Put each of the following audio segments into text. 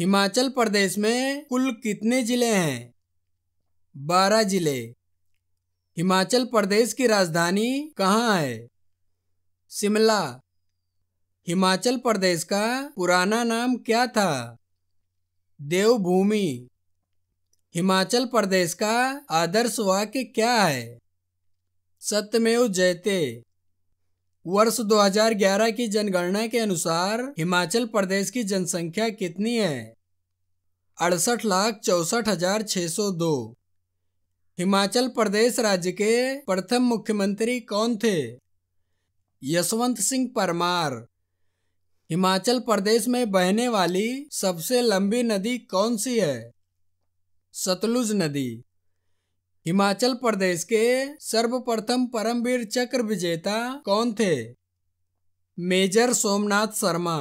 हिमाचल प्रदेश में कुल कितने जिले हैं बारह जिले हिमाचल प्रदेश की राजधानी कहाँ है शिमला हिमाचल प्रदेश का पुराना नाम क्या था देवभूमि हिमाचल प्रदेश का आदर्श वाक्य क्या है सत्यमेव जयते वर्ष 2011 की जनगणना के अनुसार हिमाचल प्रदेश की जनसंख्या कितनी है अड़सठ लाख चौसठ हजार छः सौ दो हिमाचल प्रदेश राज्य के प्रथम मुख्यमंत्री कौन थे यशवंत सिंह परमार हिमाचल प्रदेश में बहने वाली सबसे लंबी नदी कौन सी है सतलुज नदी हिमाचल प्रदेश के सर्वप्रथम परमवीर चक्र विजेता कौन थे मेजर सोमनाथ शर्मा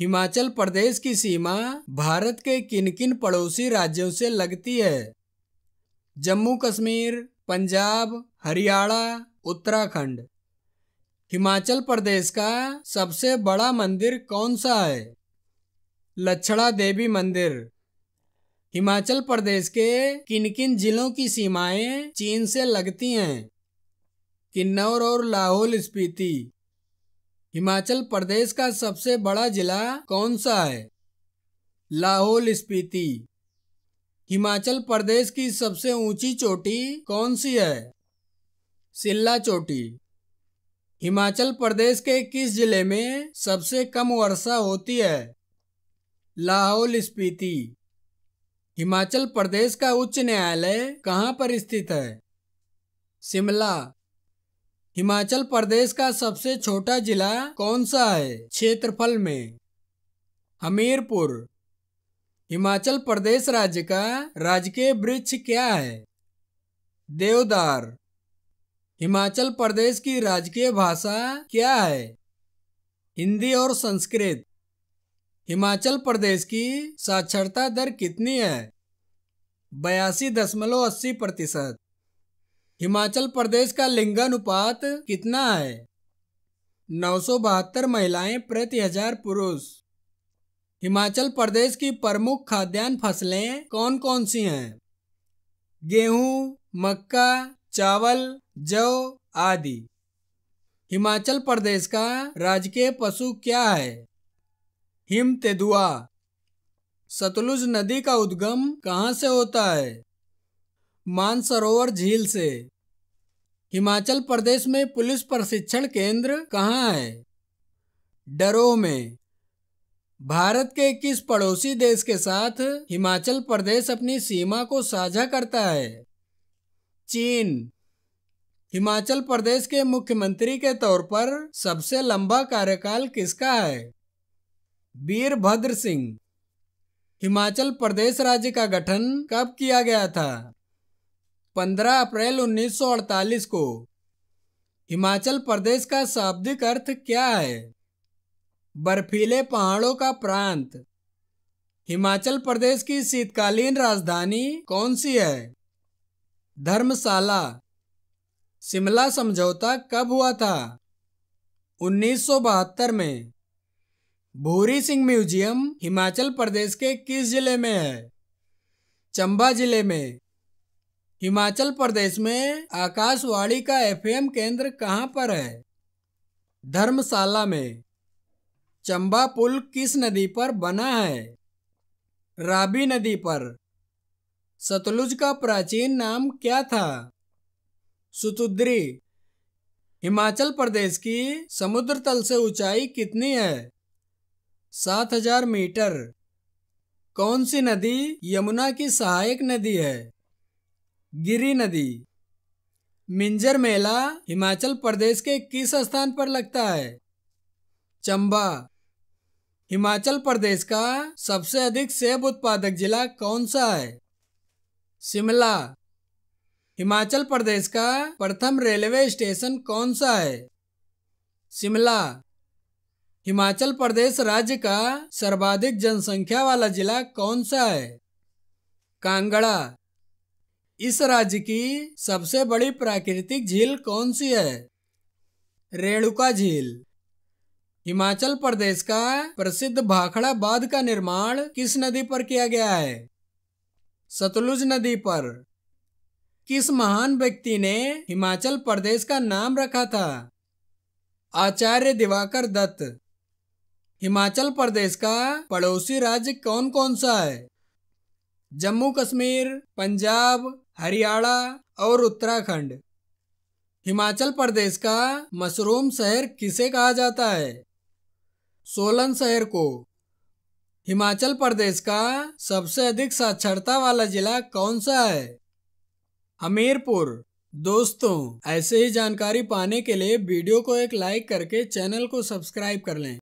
हिमाचल प्रदेश की सीमा भारत के किन किन पड़ोसी राज्यों से लगती है जम्मू कश्मीर पंजाब हरियाणा उत्तराखंड हिमाचल प्रदेश का सबसे बड़ा मंदिर कौन सा है लक्षणा देवी मंदिर हिमाचल प्रदेश के किन किन जिलों की सीमाएं चीन से लगती हैं किन्नौर और लाहौल स्पीति हिमाचल प्रदेश का सबसे बड़ा जिला कौन सा है लाहौल स्पीति हिमाचल प्रदेश की सबसे ऊंची चोटी कौन सी है सिल्ला चोटी हिमाचल प्रदेश के किस जिले में सबसे कम वर्षा होती है लाहौल स्पीति हिमाचल प्रदेश का उच्च न्यायालय कहाँ पर स्थित है शिमला हिमाचल प्रदेश का सबसे छोटा जिला कौन सा है क्षेत्रफल में हमीरपुर हिमाचल प्रदेश राज्य का राजकीय वृक्ष क्या है देवदार हिमाचल प्रदेश की राजकीय भाषा क्या है हिंदी और संस्कृत हिमाचल प्रदेश की साक्षरता दर कितनी है बयासी दशमलव अस्सी प्रतिशत हिमाचल प्रदेश का लिंगानुपात कितना है नौ सौ बहत्तर महिलाएं प्रति हजार पुरुष हिमाचल प्रदेश की प्रमुख खाद्यान्न फसलें कौन कौन सी हैं गेहूं, मक्का चावल जौ आदि हिमाचल प्रदेश का राजकीय पशु क्या है हिम तेदुआ सतलुज नदी का उद्गम कहाँ से होता है मानसरोवर झील से हिमाचल प्रदेश में पुलिस प्रशिक्षण केंद्र कहाँ है डरो में भारत के किस पड़ोसी देश के साथ हिमाचल प्रदेश अपनी सीमा को साझा करता है चीन हिमाचल प्रदेश के मुख्यमंत्री के तौर पर सबसे लंबा कार्यकाल किसका है वीरभद्र सिंह हिमाचल प्रदेश राज्य का गठन कब किया गया था 15 अप्रैल 1948 को हिमाचल प्रदेश का शाब्दिक अर्थ क्या है बर्फीले पहाड़ों का प्रांत हिमाचल प्रदेश की शीतकालीन राजधानी कौन सी है धर्मशाला शिमला समझौता कब हुआ था उन्नीस में भूरी सिंह म्यूजियम हिमाचल प्रदेश के किस जिले में है चंबा जिले में हिमाचल प्रदेश में आकाशवाणी का एफएम केंद्र कहाँ पर है धर्मशाला में चंबा पुल किस नदी पर बना है राबी नदी पर सतलुज का प्राचीन नाम क्या था सुतुद्री हिमाचल प्रदेश की समुद्र तल से ऊंचाई कितनी है सात हजार मीटर कौन सी नदी यमुना की सहायक नदी है गिरी नदी मिंजर मेला हिमाचल प्रदेश के किस स्थान पर लगता है चंबा हिमाचल प्रदेश का सबसे अधिक सेब उत्पादक जिला कौन सा है शिमला हिमाचल प्रदेश का प्रथम रेलवे स्टेशन कौन सा है शिमला हिमाचल प्रदेश राज्य का सर्वाधिक जनसंख्या वाला जिला कौन सा है कांगड़ा इस राज्य की सबसे बड़ी प्राकृतिक झील कौन सी है रेणुका झील हिमाचल प्रदेश का प्रसिद्ध भाखड़ा बांध का निर्माण किस नदी पर किया गया है सतलुज नदी पर किस महान व्यक्ति ने हिमाचल प्रदेश का नाम रखा था आचार्य दिवाकर दत्त हिमाचल प्रदेश का पड़ोसी राज्य कौन कौन सा है जम्मू कश्मीर पंजाब हरियाणा और उत्तराखंड हिमाचल प्रदेश का मशरूम शहर किसे कहा जाता है सोलन शहर को हिमाचल प्रदेश का सबसे अधिक साक्षरता वाला जिला कौन सा है हमीरपुर दोस्तों ऐसे ही जानकारी पाने के लिए वीडियो को एक लाइक करके चैनल को सब्सक्राइब कर लें